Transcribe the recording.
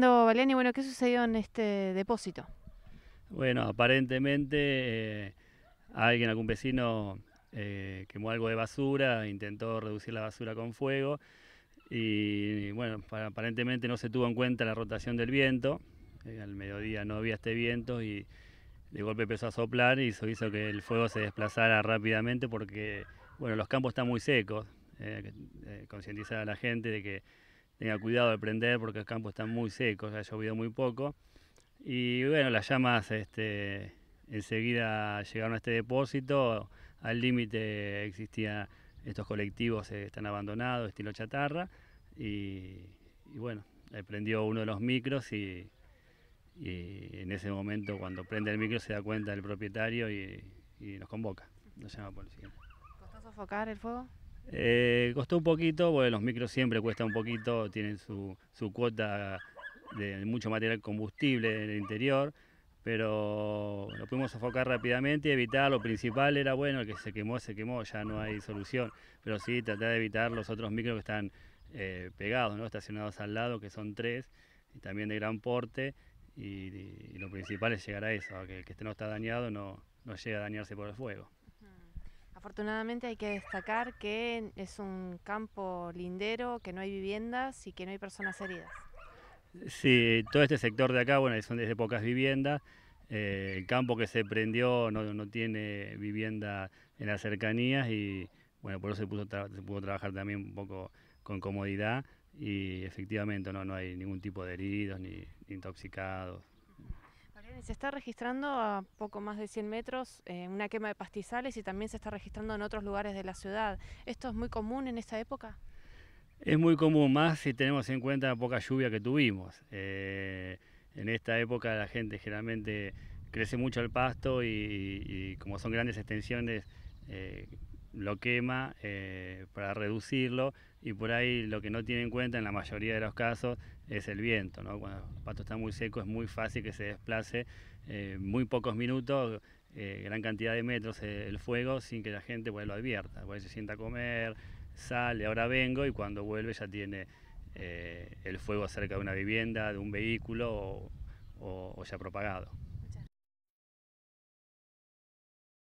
Fernando bueno, ¿qué sucedió en este depósito? Bueno, aparentemente eh, alguien, algún vecino, eh, quemó algo de basura, intentó reducir la basura con fuego y, bueno, aparentemente no se tuvo en cuenta la rotación del viento, eh, al mediodía no había este viento y de golpe empezó a soplar y eso hizo que el fuego se desplazara rápidamente porque, bueno, los campos están muy secos, concientizar a la gente de que tenga cuidado de prender porque el campo está muy seco, ha llovido muy poco. Y bueno, las llamas este, enseguida llegaron a este depósito, al límite existían estos colectivos eh, están abandonados, estilo chatarra, y, bueno, prendió uno de los micros y, en ese momento cuando prende el micro se da cuenta el propietario y, nos convoca, nos llama policía. ¿Costó sofocar el fuego? Eh, costó un poquito, porque los micros siempre cuesta un poquito, tienen su, su cuota de mucho material combustible en el interior, pero lo pudimos sofocar rápidamente y evitar. Lo principal era, bueno, el que se quemó, se quemó, ya no hay solución, pero sí tratar de evitar los otros micros que están eh, pegados, ¿no? estacionados al lado, que son tres, y también de gran porte, y, lo principal es llegar a eso, que el que no está dañado no, no llegue a dañarse por el fuego. Afortunadamente hay que destacar que es un campo lindero, que no hay viviendas y que no hay personas heridas. Sí, todo este sector de acá, bueno, son desde pocas viviendas. Eh, el campo que se prendió no, tiene vivienda en las cercanías y bueno, por eso se, pudo trabajar también un poco con comodidad y efectivamente no, no hay ningún tipo de heridos ni intoxicados. Se está registrando a poco más de 100 metros eh, una quema de pastizales y también se está registrando en otros lugares de la ciudad. ¿Esto es muy común en esta época? Es muy común, más si tenemos en cuenta la poca lluvia que tuvimos. Eh, en esta época la gente generalmente crece mucho el pasto y, como son grandes extensiones, eh, lo quema eh, para reducirlo y por ahí lo que no tiene en cuenta en la mayoría de los casos es el viento. Cuando el pasto está muy seco es muy fácil que se desplace eh, muy pocos minutos, eh, gran cantidad de metros el fuego sin que la gente pues, lo advierta. se sienta a comer, sale, ahora vengo y cuando vuelve ya tiene el fuego cerca de una vivienda, de un vehículo o, o ya propagado.